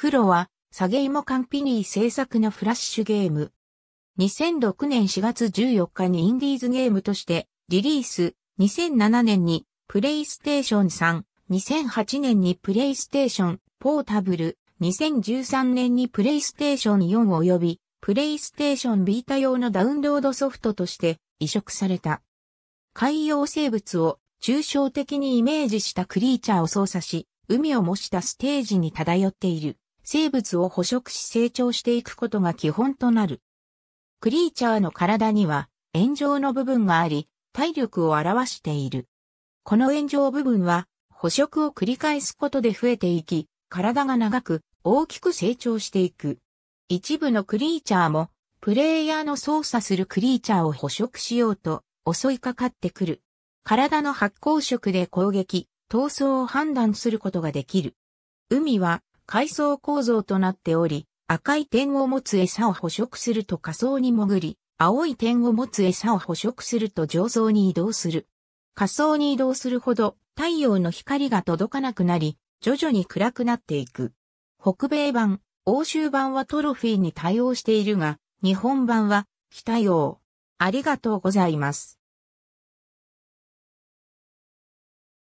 フロは、サゲイモカンピニー制作のフラッシュゲーム。2006年4月14日にインディーズゲームとしてリリース、2007年にプレイステーション3、2008年にプレイステーションポータブル、2013年にプレイステーション4及びプレイステーションビータ用のダウンロードソフトとして移植された。海洋生物を抽象的にイメージしたクリーチャーを操作し、海を模したステージに漂っている。生物を捕食し成長していくことが基本となる。クリーチャーの体には炎上の部分があり、体力を表している。この炎上部分は捕食を繰り返すことで増えていき、体が長く大きく成長していく。一部のクリーチャーもプレイヤーの操作するクリーチャーを捕食しようと襲いかかってくる。体の発光色で攻撃、闘争を判断することができる。海は階層構造となっており、赤い点を持つ餌を捕食すると下層に潜り、青い点を持つ餌を捕食すると上層に移動する。下層に移動するほど太陽の光が届かなくなり、徐々に暗くなっていく。北米版、欧州版はトロフィーに対応しているが、日本版は非対応。ありがとうございます。